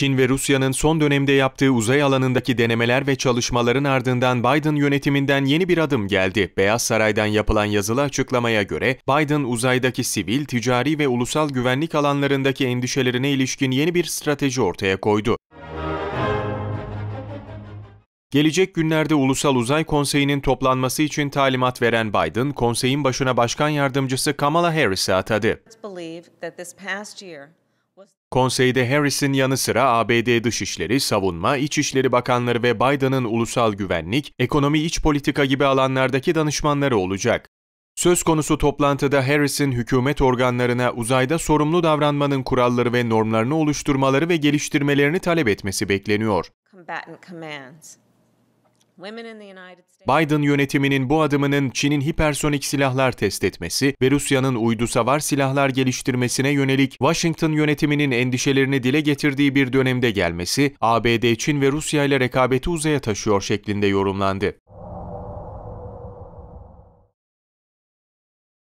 Çin ve Rusya'nın son dönemde yaptığı uzay alanındaki denemeler ve çalışmaların ardından Biden yönetiminden yeni bir adım geldi. Beyaz Saray'dan yapılan yazılı açıklamaya göre Biden uzaydaki sivil, ticari ve ulusal güvenlik alanlarındaki endişelerine ilişkin yeni bir strateji ortaya koydu. Gelecek günlerde Ulusal Uzay Konseyi'nin toplanması için talimat veren Biden, konseyin başına başkan yardımcısı Kamala Harris'i atadı. Konseyde Harris'in yanı sıra ABD Dışişleri, Savunma, İçişleri Bakanları ve Biden'ın ulusal güvenlik, ekonomi iç politika gibi alanlardaki danışmanları olacak. Söz konusu toplantıda Harris'in hükümet organlarına uzayda sorumlu davranmanın kuralları ve normlarını oluşturmaları ve geliştirmelerini talep etmesi bekleniyor. Combatant commands. Biden yönetiminin bu adımının Çin'in hipersonik silahlar test etmesi ve Rusya'nın uydu savar silahlar geliştirmesine yönelik Washington yönetiminin endişelerini dile getirdiği bir dönemde gelmesi, ABD, Çin ve Rusya ile rekabeti uzaya taşıyor şeklinde yorumlandı.